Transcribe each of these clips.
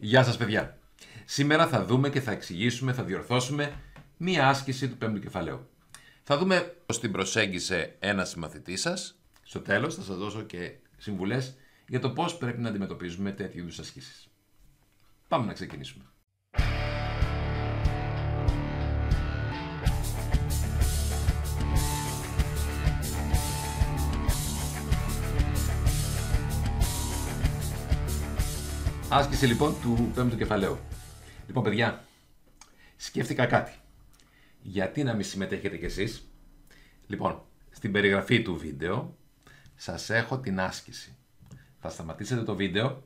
Γεια σας παιδιά. Σήμερα θα δούμε και θα εξηγήσουμε, θα διορθώσουμε μία άσκηση του πέμπτου κεφαλαίου. Θα δούμε πώς την προσέγγισε ένας συμμαθητής σας. Στο τέλος θα σας δώσω και συμβουλές για το πώς πρέπει να αντιμετωπίζουμε τέτοιου είδους ασκήσεις. Πάμε να ξεκινήσουμε. Άσκηση λοιπόν του πέμπτου κεφαλαίου. Λοιπόν, παιδιά, σκέφτηκα κάτι. Γιατί να μην συμμετέχετε κι εσείς. Λοιπόν, στην περιγραφή του βίντεο σας έχω την άσκηση. Θα σταματήσετε το βίντεο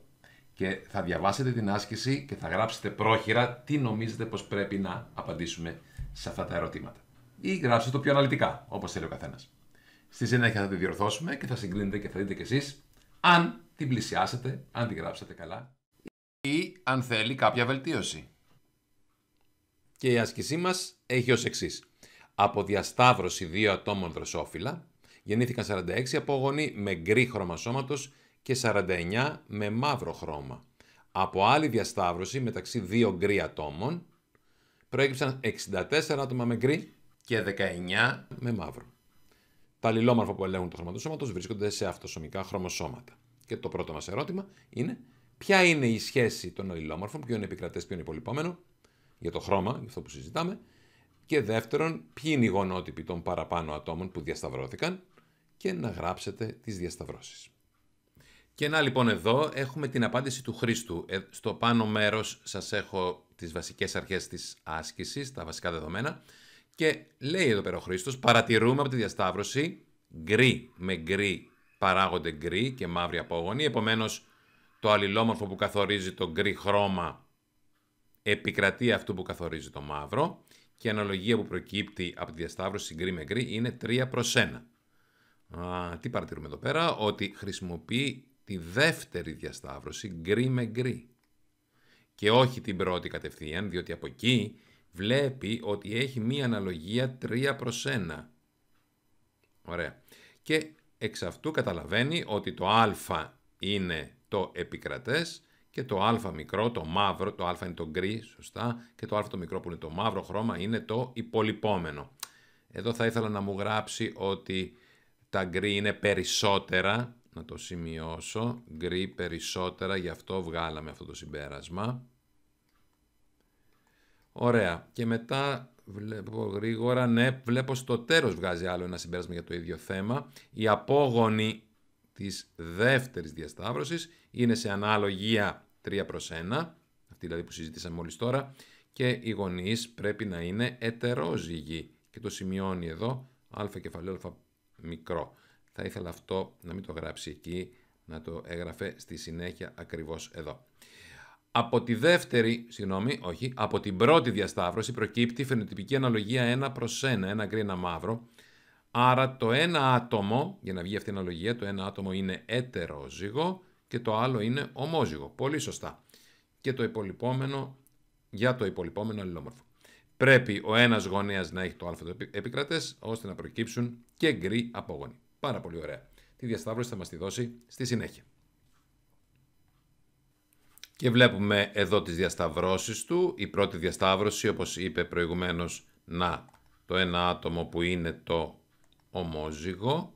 και θα διαβάσετε την άσκηση και θα γράψετε πρόχειρα τι νομίζετε πως πρέπει να απαντήσουμε σε αυτά τα ερωτήματα. Ή γράψτε το πιο αναλυτικά, όπως θέλει ο καθένας. Στη συνέχεια θα τη διορθώσουμε και θα συγκρίνετε και θα δείτε κι εσείς αν την πλησιάσετε, αν την γράψετε καλά αν θέλει κάποια βελτίωση. Και η άσκησή μας έχει ως εξής. Από διασταύρωση δύο ατόμων δροσόφυλλα γεννήθηκαν 46 απόγονοι με γκρι χρώμα σώματος και 49 με μαύρο χρώμα. Από άλλη διασταύρωση μεταξύ δύο γκρι ατόμων προέκυψαν 64 άτομα με γκρι και 19 με μαύρο. Τα λιλόμαρφα που ελέγχουν το χρώμα του σώματος βρίσκονται σε αυτοσωμικά χρωμοσώματα. Και το πρώτο μας ερώτημα είναι ποια είναι η σχέση των αλληλόμορφων, ποιο είναι επικρατέ, ποιο είναι υπολοιπόμενο, για το χρώμα, για αυτό που συζητάμε. Και δεύτερον, ποιοι είναι οι γονότυποι των παραπάνω ατόμων που διασταυρώθηκαν και να γράψετε τις διασταυρώσεις. Και να λοιπόν εδώ έχουμε την απάντηση του Χρήστου. Ε, στο πάνω μέρος σας έχω τις βασικές αρχές της άσκησης, τα βασικά δεδομένα. Και λέει εδώ πέρα ο Χρήστος, παρατηρούμε από τη διασταύρωση γκρι με γκρι παράγονται γκρι και μαύρη απόγονη. επομένως το αλληλόμορφο που καθορίζει το γκρι χρώμα επικρατεί αυτού που καθορίζει το μαύρο και η αναλογία που προκύπτει από τη διασταύρωση γκρι με γκρι είναι 3 προς 1. Α, τι παρατηρούμε εδώ πέρα, ότι χρησιμοποιεί τη δεύτερη διασταύρωση γκρι με γκρι και όχι την πρώτη κατευθείαν, διότι από εκεί βλέπει ότι έχει μία αναλογία 3 προς 1. Ωραία. Και εξ αυτού καταλαβαίνει ότι το α είναι το επικρατές και το α μικρό, το μαύρο, το α είναι το γκρι, σωστά, και το α το μικρό που είναι το μαύρο χρώμα είναι το υπολοιπόμενο. Εδώ θα ήθελα να μου γράψει ότι τα γκρι είναι περισσότερα, να το σημειώσω, γκρι περισσότερα, γι' αυτό βγάλαμε αυτό το συμπέρασμα. Ωραία, και μετά βλέπω γρήγορα, ναι, βλέπω στο τέρος βγάζει άλλο ένα συμπέρασμα για το ίδιο θέμα. Η απόγονοι της δεύτερης διασταύρωσης. Είναι σε ανάλογία 3 προς 1, αυτή δηλαδή που συζητήσαμε μόλις τώρα, και οι γονείς πρέπει να είναι ετερόζυγοι. Και το σημειώνει εδώ α κεφαλαίο α μικρό. Θα ήθελα αυτό να μην το γράψει εκεί, να το έγραφε στη συνέχεια ακριβώς εδώ. Από τη δεύτερη, συγγνώμη, όχι, από την πρώτη διασταύρωση προκύπτει φαινοτυπική αναλογία 1 προς 1, ένα γκρι, μαύρο, Άρα το ένα άτομο, για να βγει αυτή η αναλογία, το ένα άτομο είναι ετερόζυγο και το άλλο είναι ομόζυγο. Πολύ σωστά. Και το υπολοιπόμενο, για το υπολοιπόμενο αλληλόμορφο. Πρέπει ο ένας γονέας να έχει το α το ώστε να προκύψουν και γκρι απόγονοι. Πάρα πολύ ωραία. Τη διασταύρωση θα μας τη δώσει στη συνέχεια. Και βλέπουμε εδώ τις διασταυρώσεις του. Η πρώτη διασταύρωση, όπως είπε προηγουμένως, να το ένα άτομο που είναι το ομόζυγο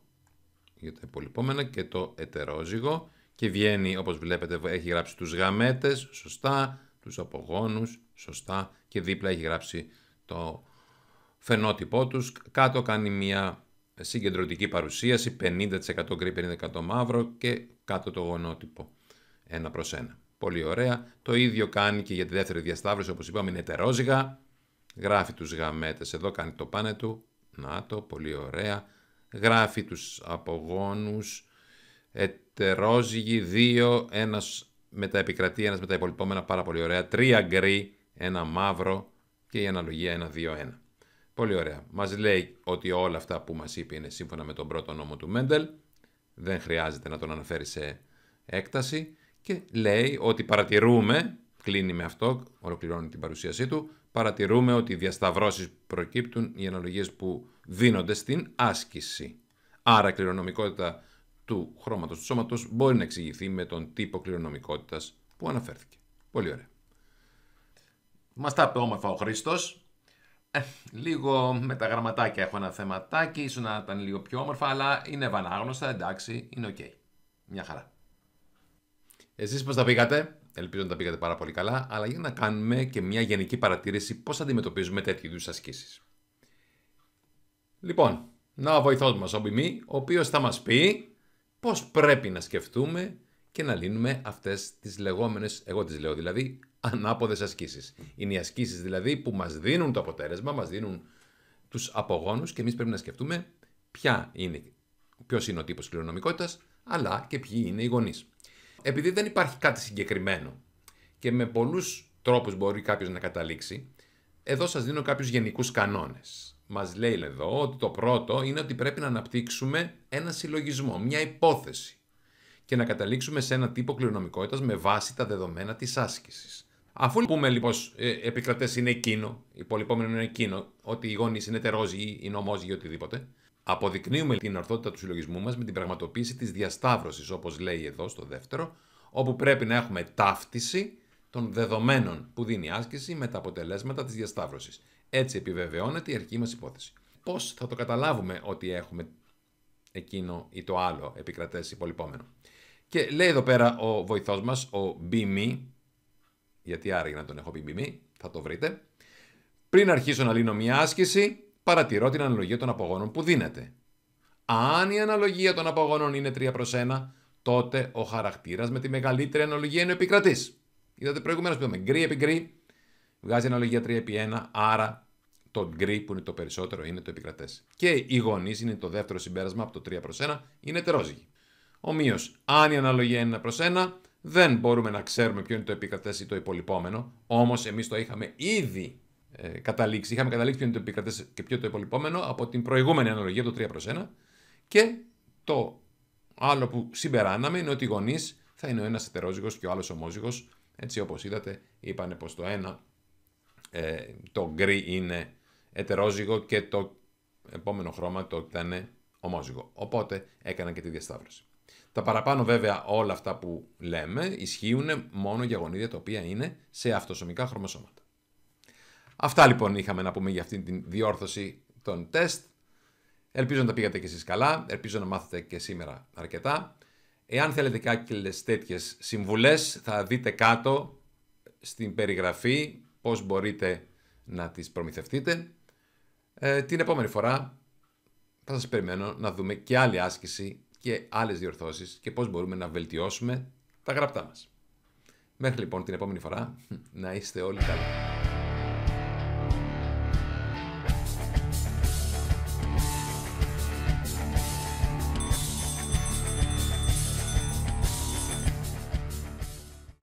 για τα υπολοιπόμενα και το ετερόζυγο και βγαίνει όπως βλέπετε έχει γράψει τους γαμέτες σωστά, τους απογόνους σωστά και δίπλα έχει γράψει το φαινότυπό τους. Κάτω κάνει μια συγκεντρωτική παρουσίαση 50% γκρι, 50% μαύρο και κάτω το γονότυπο ένα προς ένα. Πολύ ωραία. Το ίδιο κάνει και για τη δεύτερη διασταύρωση όπως είπαμε είναι ετερόζυγα. Γράφει τους γαμέτες εδώ, κάνει το πάνε του. Να το, πολύ ωραία γράφει τους απογόνους ετερόζυγοι, δύο, ένας με τα επικρατεία, ένας με τα υπολοιπόμενα, πάρα πολύ ωραία, τρία γκρι, ένα μαύρο και η αναλογία ένα, δύο, ένα. Πολύ ωραία. Μας λέει ότι όλα αυτά που μας είπε είναι σύμφωνα με τον πρώτο νόμο του Μέντελ, δεν χρειάζεται να τον αναφέρει σε έκταση και λέει ότι παρατηρούμε κλείνει με αυτό, ολοκληρώνει την παρουσίασή του, παρατηρούμε ότι οι διασταυρώσεις προκύπτουν, οι αναλογίες που δίνονται στην άσκηση. Άρα η κληρονομικότητα του χρώματος του σώματος μπορεί να εξηγηθεί με τον τύπο κληρονομικότητας που αναφέρθηκε. Πολύ ωραία. Μας τα είπε όμορφα ο Χρήστος. Ε, λίγο με τα γραμματάκια έχω ένα θεματάκι, ίσως να ήταν λίγο πιο όμορφα, αλλά είναι ευανάγνωστα, εντάξει, είναι οκ. Μια χαρά. Εσείς πώς τα πήγατε? Ελπίζω να τα πήγατε πάρα πολύ καλά, αλλά για να κάνουμε και μια γενική παρατήρηση πώς αντιμετωπίζουμε τέτοιου είδους ασκήσεις. Λοιπόν, να ο βοηθό μας, ο Μπιμή, ο οποίος θα μας πει πώς πρέπει να σκεφτούμε και να λύνουμε αυτές τις λεγόμενες. εγώ τις λέω δηλαδή, ανάποδες ασκήσεις. Είναι οι ασκήσεις δηλαδή που μας δίνουν το αποτέλεσμα, μας δίνουν τους απογόνους και εμείς πρέπει να σκεφτούμε ποια είναι, ποιος είναι ο τύπος κληρονομικότητας, αλλά και ποιοι είναι οι γονείς. Επειδή δεν υπάρχει κάτι συγκεκριμένο και με πολλούς τρόπους μπορεί κάποιος να καταλήξει, εδώ σας δίνω κάποιους γενικούς κανόνες. Μας λέει εδώ ότι το πρώτο είναι ότι πρέπει να αναπτύξουμε ένα συλλογισμό, μια υπόθεση και να καταλήξουμε σε ένα τύπο κληρονομικότητας με βάση τα δεδομένα της άσκησης. Αφού πούμε λοιπόν ε, επικρατές είναι εκείνο, υπολοιπόμενο είναι εκείνο, ότι οι γονείς είναι τερόζοι ή νομόζοι ή οτιδήποτε, Αποδεικνύουμε την ορθότητα του συλλογισμού μας με την πραγματοποίηση της διασταύρωσης, όπως λέει εδώ στο δεύτερο, όπου πρέπει να έχουμε ταύτιση των δεδομένων που δίνει η άσκηση με τα αποτελέσματα της διασταύρωσης. Έτσι επιβεβαιώνεται η αρχική μας υπόθεση. Πώς θα το καταλάβουμε ότι έχουμε εκείνο ή το άλλο επικρατές υπολοιπόμενο. Και λέει εδώ πέρα ο βοηθός μας, ο Μπίμι, γιατί άραγε να τον έχω πει Μπίμι, θα το βρείτε. Πριν αρχίσω να λύνω μια άσκηση, παρατηρώ την αναλογία των απογόνων που δίνεται. Αν η αναλογία των απογόνων είναι 3 προς 1, τότε ο χαρακτήρας με τη μεγαλύτερη αναλογία είναι ο επικρατής. Είδατε προηγουμένως που είπαμε γκρι επί γκρι, βγάζει αναλογία 3 επί 1, άρα το γκρι που είναι το περισσότερο είναι το επικρατές. Και οι γονείς είναι το δεύτερο συμπέρασμα από το 3 προ 1, είναι τερόζυγοι. Ομοίως, αν η αναλογία είναι 1 προ 1, δεν μπορούμε να ξέρουμε ποιο είναι το επικρατές ή το υπολοιπόμενο, όμως εμείς το είχαμε ήδη ε, καταλήξει. Είχαμε καταλήξει ποιο είναι το επικρατές και ποιο το υπολοιπόμενο από την προηγούμενη αναλογία, το 3 προ 1. Και το άλλο που συμπεράναμε είναι ότι οι γονείς θα είναι ο ένας ετερόζυγος και ο άλλος ομόζυγος. Έτσι, όπως είδατε, είπανε πως το ένα, ε, το γκρι είναι ετερόζυγο και το επόμενο χρώμα το ήταν ομόζυγο. Οπότε έκαναν και τη διασταύρωση. Τα παραπάνω βέβαια όλα αυτά που λέμε ισχύουν μόνο για γονίδια τα οποία είναι σε αυτοσωμικά χρωμοσώματα. Αυτά λοιπόν είχαμε να πούμε για αυτή την διόρθωση των τεστ. Ελπίζω να τα πήγατε και εσείς καλά, ελπίζω να μάθετε και σήμερα αρκετά. Εάν θέλετε κάποιες τέτοιες συμβουλές θα δείτε κάτω στην περιγραφή πώς μπορείτε να τις προμηθευτείτε. Ε, την επόμενη φορά θα σας περιμένω να δούμε και άλλη άσκηση και άλλες διορθώσεις και πώς μπορούμε να βελτιώσουμε τα γραπτά μας. Μέχρι λοιπόν την επόμενη φορά να είστε όλοι καλά.